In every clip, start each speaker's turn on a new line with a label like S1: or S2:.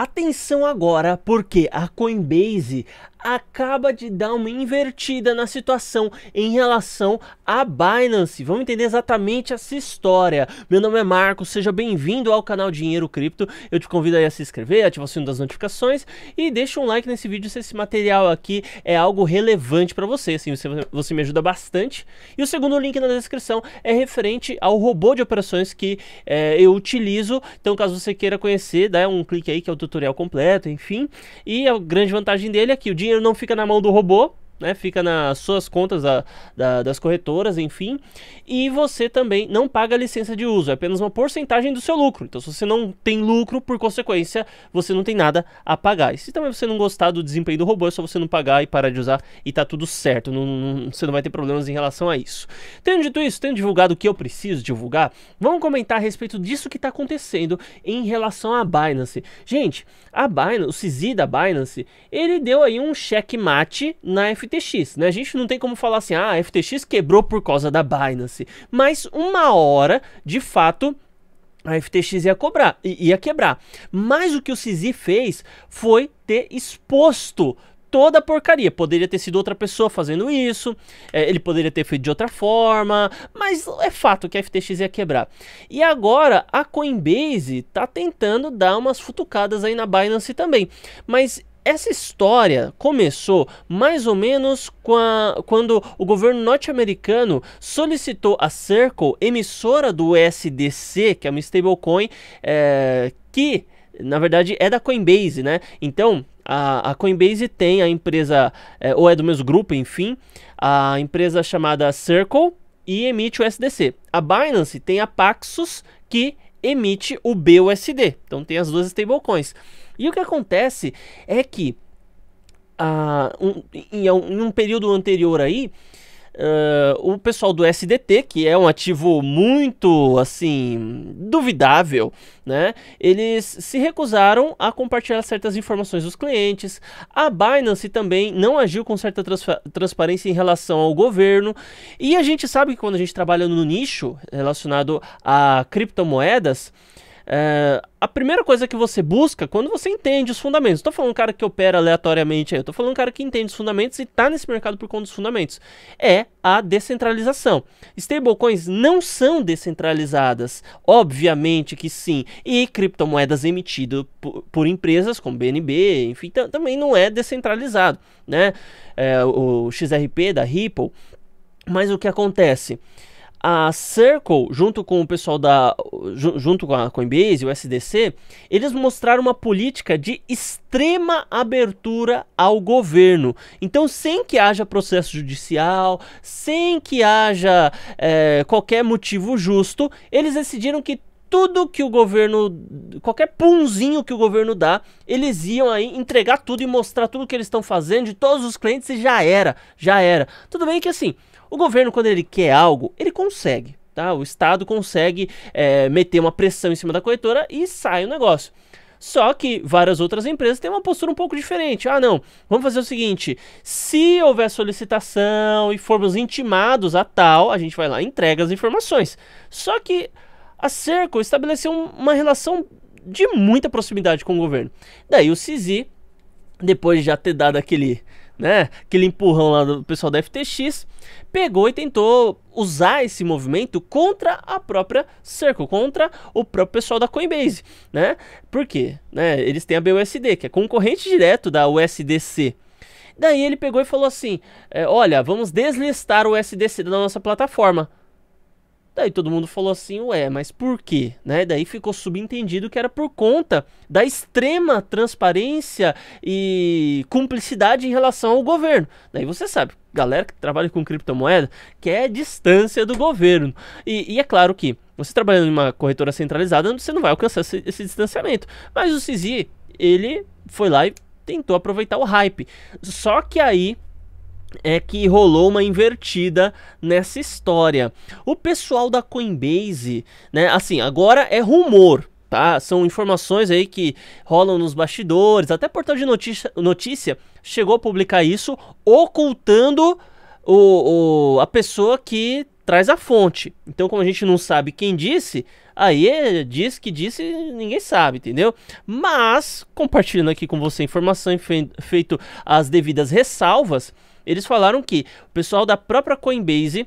S1: Atenção agora, porque a Coinbase acaba de dar uma invertida na situação em relação à Binance. Vamos entender exatamente essa história. Meu nome é Marco, seja bem-vindo ao canal Dinheiro Cripto. Eu te convido a se inscrever, ativar o sino das notificações e deixa um like nesse vídeo se esse material aqui é algo relevante para você. Assim, você, você me ajuda bastante. E o segundo link na descrição é referente ao robô de operações que é, eu utilizo. Então, caso você queira conhecer, dá um clique aí que é o tutorial completo, enfim. E a grande vantagem dele é que o dinheiro dinheiro não fica na mão do robô, né? Fica nas suas contas da, da, das corretoras, enfim. E você também não paga licença de uso, é apenas uma porcentagem do seu lucro. Então, se você não tem lucro, por consequência, você não tem nada a pagar. E se também você não gostar do desempenho do robô, é só você não pagar e parar de usar e tá tudo certo. Não, não, você não vai ter problemas em relação a isso. Tendo dito isso, tendo divulgado o que eu preciso divulgar, vamos comentar a respeito disso que está acontecendo em relação à Binance. Gente, a Binance, o CZ da Binance, ele deu aí um checkmate na FT. FTX, né? A gente não tem como falar assim, ah, a FTX quebrou por causa da Binance. Mas uma hora, de fato, a FTX ia cobrar, ia quebrar. Mas o que o CZ fez foi ter exposto toda a porcaria. Poderia ter sido outra pessoa fazendo isso, é, ele poderia ter feito de outra forma, mas é fato que a FTX ia quebrar. E agora a Coinbase tá tentando dar umas futucadas aí na Binance também. Mas essa história começou mais ou menos a, quando o governo norte-americano solicitou a Circle, emissora do SDC, que é uma stablecoin, é, que na verdade é da Coinbase, né? Então a, a Coinbase tem a empresa, é, ou é do mesmo grupo, enfim, a empresa chamada Circle e emite o SDC. A Binance tem a Paxos que emite o BUSD. Então tem as duas stablecoins. E o que acontece é que ah, um, em, em, um período anterior aí, Uh, o pessoal do SDT, que é um ativo muito, assim, duvidável, né? Eles se recusaram a compartilhar certas informações dos clientes. A Binance também não agiu com certa transparência em relação ao governo. E a gente sabe que quando a gente trabalha no nicho relacionado a criptomoedas, uh, é, a primeira coisa que você busca quando você entende os fundamentos. Estou falando um cara que opera aleatoriamente aí, eu tô falando um cara que entende os fundamentos e está nesse mercado por conta dos fundamentos. É a descentralização. Stablecoins não são descentralizadas, obviamente que sim. E criptomoedas emitidas por, por empresas como BNB, enfim, também não é descentralizado, né? É, o XRP da Ripple. Mas o que acontece? a Circle, junto com o pessoal da. junto com a Coinbase, o SDC, eles mostraram uma política de extrema abertura ao governo. Então, sem que haja processo judicial, sem que haja é, qualquer motivo justo, eles decidiram que tudo que o governo, qualquer punzinho que o governo dá, eles iam aí entregar tudo e mostrar tudo que eles estão fazendo de todos os clientes e já era, já era. Tudo bem que assim, o governo, quando ele quer algo, ele consegue. Tá? O Estado consegue é, meter uma pressão em cima da corretora e sai o negócio. Só que várias outras empresas têm uma postura um pouco diferente. Ah, não, vamos fazer o seguinte: se houver solicitação e formos intimados a tal, a gente vai lá e entrega as informações. Só que a Cerco estabeleceu uma relação de muita proximidade com o governo. Daí o Sisi, depois de já ter dado aquele né? Aquele empurrão lá do pessoal da FTX, pegou e tentou usar esse movimento contra a própria Circle, contra o próprio pessoal da Coinbase, né? Por quê? Né? Eles têm a BUSD, que é concorrente direto da USDC. Daí ele pegou e falou assim: é, Olha, vamos deslistar o USDC da nossa plataforma. Daí todo mundo falou assim, ué, mas por quê? Né? Daí ficou subentendido que era por conta da extrema transparência e cumplicidade em relação ao governo. Daí você sabe, galera que trabalha com criptomoeda quer é distância do governo. E, e é claro que você trabalhando em uma corretora centralizada, você não vai alcançar esse, esse distanciamento. Mas o Cizi ele foi lá e tentou aproveitar o hype. Só que aí é que rolou uma invertida nessa história. O pessoal da Coinbase, né, assim, agora é rumor, tá? São informações aí que rolam nos bastidores, até portal de notícia, notícia chegou a publicar isso, ocultando o, o, a pessoa que traz a fonte. Então, como a gente não sabe quem disse, aí é diz que disse, ninguém sabe, entendeu? Mas, compartilhando aqui com você a informação feito as devidas ressalvas, eles falaram que o pessoal da própria Coinbase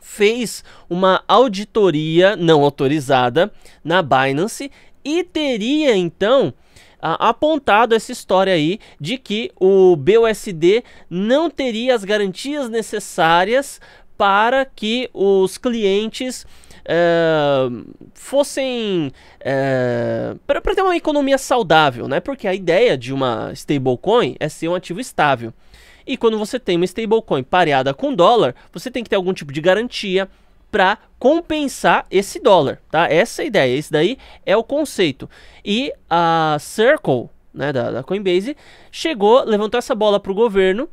S1: fez uma auditoria não autorizada na Binance e teria então apontado essa história aí de que o BUSD não teria as garantias necessárias para que os clientes é, fossem é, eh, para ter uma economia saudável, né? Porque a ideia de uma stablecoin é ser um ativo estável. E quando você tem uma stablecoin pareada com dólar, você tem que ter algum tipo de garantia para compensar esse dólar, tá? Essa é a ideia, esse daí é o conceito. E a Circle, né, da, da Coinbase, chegou, levantou essa bola para o governo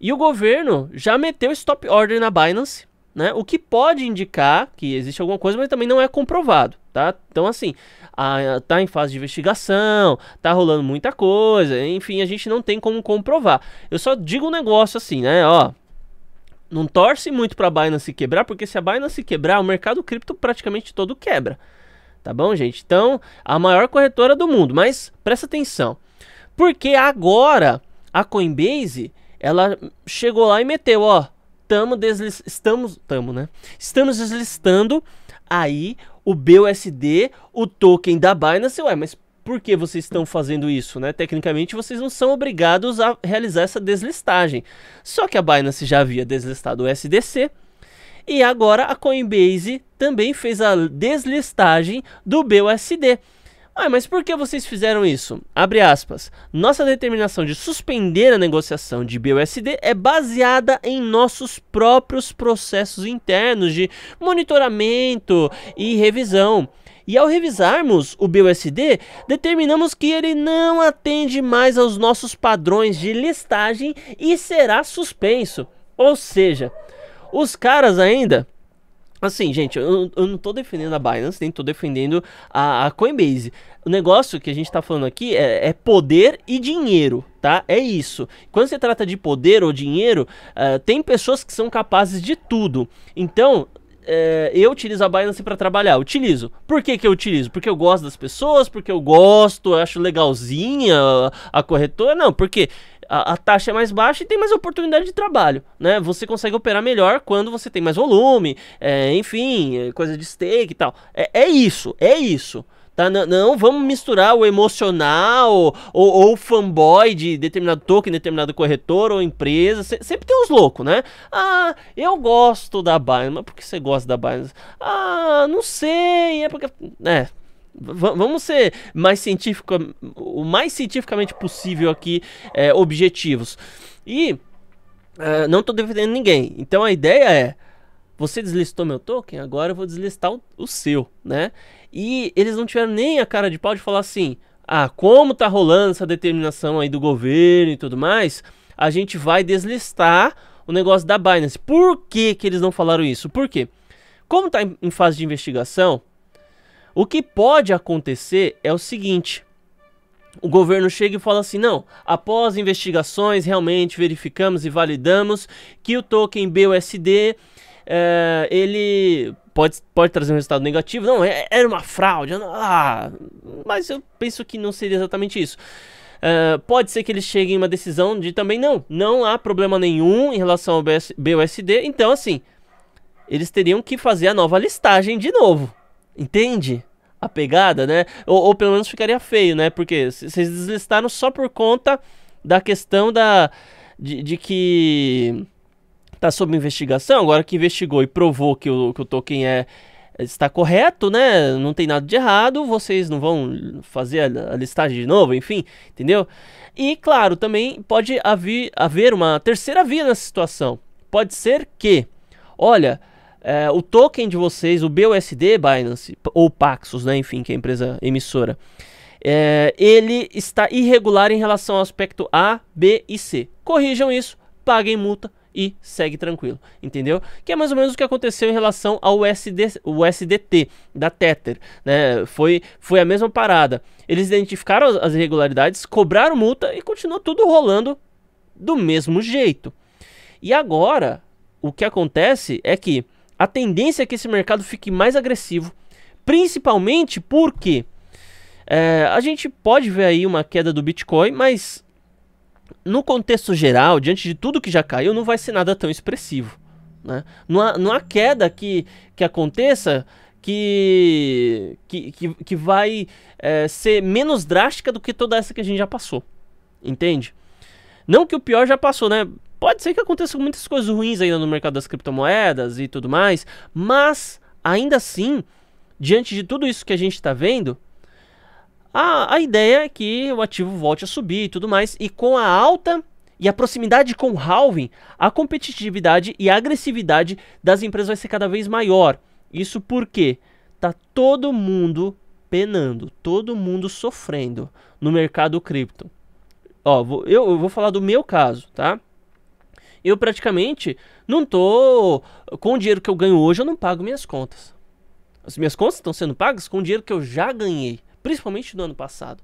S1: e o governo já meteu stop order na Binance, né? O que pode indicar que existe alguma coisa, mas também não é comprovado, tá? Então, assim, a, tá em fase de investigação, tá rolando muita coisa, enfim, a gente não tem como comprovar. Eu só digo um negócio assim, né? Ó, não torce muito para a Binance quebrar, porque se a Binance quebrar, o mercado cripto praticamente todo quebra. Tá bom, gente? Então, a maior corretora do mundo, mas presta atenção. Porque agora a Coinbase, ela chegou lá e meteu, ó, tamo estamos, tamo, né? Estamos deslistando aí o BUSD, o token da Binance. Ué, mas por que vocês estão fazendo isso, né? Tecnicamente, vocês não são obrigados a realizar essa deslistagem. Só que a Binance já havia deslistado o SDC. E agora a Coinbase também fez a deslistagem do BUSD. Ah, mas por que vocês fizeram isso? Abre aspas. Nossa determinação de suspender a negociação de BUSD é baseada em nossos próprios processos internos de monitoramento e revisão. E ao revisarmos o BUSD, determinamos que ele não atende mais aos nossos padrões de listagem e será suspenso. Ou seja, os caras ainda Assim, gente, eu, eu não tô defendendo a Binance, nem tô defendendo a, a, Coinbase. O negócio que a gente está falando aqui é, é, poder e dinheiro, tá? É isso. Quando se trata de poder ou dinheiro, uh, tem pessoas que são capazes de tudo. Então, é, eu utilizo a Binance para trabalhar. Utilizo. Por que, que eu utilizo? Porque eu gosto das pessoas, porque eu gosto, eu acho legalzinha a, a corretora. Não, porque a, a, taxa é mais baixa e tem mais oportunidade de trabalho, né? Você consegue operar melhor quando você tem mais volume, é, enfim, é, coisa de stake e tal. É, é isso, é isso. Tá? Não, não, vamos misturar o emocional ou, o fanboy de determinado token, determinado corretor ou empresa. Se, sempre tem uns loucos, né? Ah, eu gosto da Binance. Mas por que você gosta da Binance? Ah, não sei. É porque. É. V vamos ser mais científico, o mais cientificamente possível aqui, é, objetivos. E é, não estou defendendo ninguém. Então a ideia é: você deslistou meu token, agora eu vou deslistar o, o, seu, né? E eles não tiveram nem a cara de pau de falar assim: ah, como tá rolando essa determinação aí do governo e tudo mais, a gente vai deslistar o negócio da Binance. Por que, que eles não falaram isso? Por quê? Como está em, em fase de investigação, o que pode acontecer é o seguinte: o governo chega e fala assim: não, após investigações, realmente verificamos e validamos que o token BUSD é, eh, ele pode, pode trazer um resultado negativo. Não, é, era uma fraude. Ah, mas eu penso que não seria exatamente isso. Uh, pode ser que eles cheguem em uma decisão de também não, não há problema nenhum em relação ao BUSD. Então, assim, eles teriam que fazer a nova listagem de novo. Entende? A pegada, né? Ou, ou pelo menos ficaria feio, né? Porque vocês deslistaram só por conta da questão da de, de que tá sob investigação, agora que investigou e provou que o, que o Tolkien é, está correto, né? Não tem nada de errado, vocês não vão fazer a, a listagem de novo, enfim, entendeu? E claro, também pode haver, haver uma terceira via nessa situação. Pode ser que, olha, é, o token de vocês, o BUSD Binance, ou Paxos, né, enfim, que é a empresa emissora, é, ele está irregular em relação ao aspecto A, B e C. Corrijam isso, paguem multa e segue tranquilo, entendeu? Que é mais ou menos o que aconteceu em relação ao USD, USDT da Tether, né? Foi, foi a mesma parada. Eles identificaram as irregularidades, cobraram multa e continuou tudo rolando do mesmo jeito. E agora, o que acontece é que a tendência é que esse mercado fique mais agressivo, principalmente porque é, a gente pode ver aí uma queda do Bitcoin, mas no contexto geral, diante de tudo que já caiu, não vai ser nada tão expressivo. Né? Não, há, não há queda que, que aconteça que, que, que, que vai é, ser menos drástica do que toda essa que a gente já passou. Entende? Não que o pior já passou, né? Pode ser que aconteçam muitas coisas ruins ainda no mercado das criptomoedas e tudo mais, mas ainda assim, diante de tudo isso que a gente está vendo, a, a ideia é que o ativo volte a subir e tudo mais, e com a alta e a proximidade com o halving, a competitividade e a agressividade das empresas vai ser cada vez maior. Isso porque tá todo mundo penando, todo mundo sofrendo no mercado cripto. Ó, eu, eu vou falar do meu caso, tá? Eu praticamente não tô. Com o dinheiro que eu ganho hoje, eu não pago minhas contas. As minhas contas estão sendo pagas com o dinheiro que eu já ganhei. Principalmente no ano passado.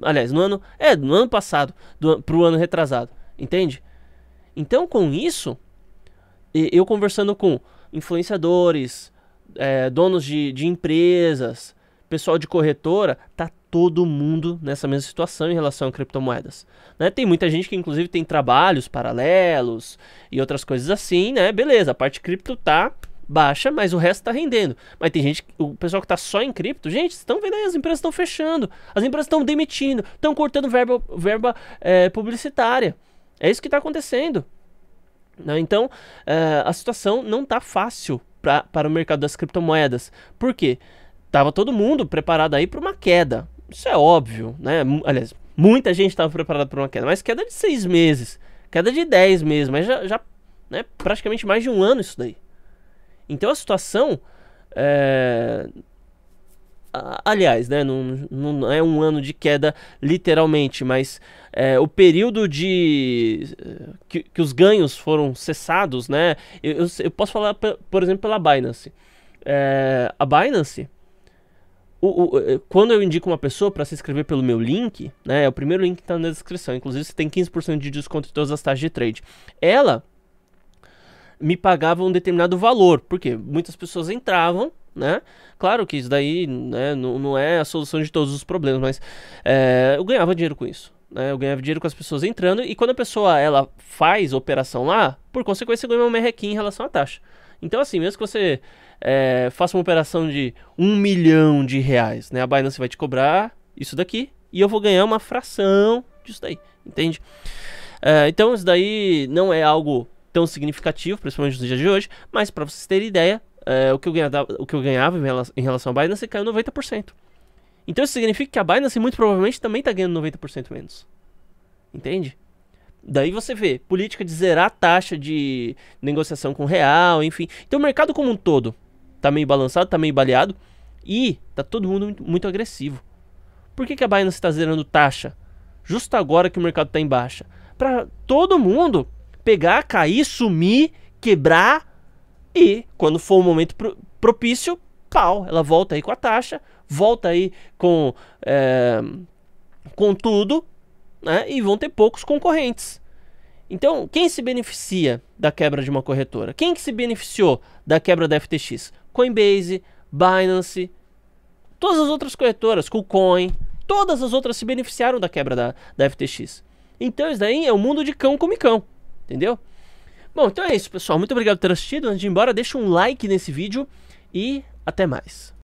S1: Aliás, no ano. É, no ano passado. Do, pro ano retrasado. Entende? Então, com isso, eu conversando com influenciadores, é, donos de, de empresas, pessoal de corretora, tá todo mundo nessa mesma situação em relação a criptomoedas. Né? Tem muita gente que, inclusive, tem trabalhos paralelos e outras coisas assim, né? Beleza, a parte cripto tá baixa, mas o resto está rendendo. Mas tem gente, o pessoal que está só em cripto, gente, estão vendo aí, as empresas estão fechando, as empresas estão demitindo, estão cortando verba, verba é, publicitária. É isso que está acontecendo. Né? Então, é, a situação não está fácil pra, para o mercado das criptomoedas. Por quê? Tava todo mundo preparado aí para uma queda. Isso é óbvio, né? Aliás, muita gente estava preparada para uma queda, mas queda de seis meses, queda de dez meses, mas já, já né, praticamente mais de um ano isso daí. Então a situação. É... Aliás, né, não, não é um ano de queda literalmente, mas é, o período de que, que, os ganhos foram cessados, né? Eu, eu, posso falar, por exemplo, pela Binance. É, a Binance, o, o, eh, quando eu indico uma pessoa para se inscrever pelo meu link, né, é o primeiro link que está na descrição. Inclusive, você tem 15% de desconto em todas as taxas de trade. Ela me pagava um determinado valor, porque muitas pessoas entravam, né? Claro que isso daí né, não, não é a solução de todos os problemas, mas é, eu ganhava dinheiro com isso. Né? Eu ganhava dinheiro com as pessoas entrando e quando a pessoa ela faz operação lá, por consequência eu ganho uma merrequinha em relação à taxa. Então, assim, mesmo que você é, faça uma operação de um milhão de reais, né? A Binance vai te cobrar isso daqui e eu vou ganhar uma fração disso daí, entende? É, então, isso daí não é algo tão significativo, principalmente nos dias de hoje, mas para vocês terem ideia, é, o, que eu ganhava, o que eu ganhava em relação à Binance caiu 90%. Então isso significa que a Binance muito provavelmente também está ganhando 90% menos. Entende? Daí você vê política de zerar a taxa de negociação com real, enfim. Então o mercado como um todo tá meio balançado, tá meio baleado e tá todo mundo muito, agressivo. Por que, que a Binance está zerando taxa justo agora que o mercado está em baixa? Para todo mundo pegar, cair, sumir, quebrar e quando for o momento pro, propício, pau, ela volta aí com a taxa, volta aí com é, com tudo né? E vão ter poucos concorrentes. Então, quem se beneficia da quebra de uma corretora? Quem que se beneficiou da quebra da FTX? Coinbase, Binance, todas as outras corretoras, KuCoin, todas as outras se beneficiaram da quebra da, da FTX. Então, isso daí é o um mundo de cão come cão, entendeu? Bom, então é isso, pessoal. Muito obrigado por ter assistido. Antes de ir embora, deixa um like nesse vídeo e até mais.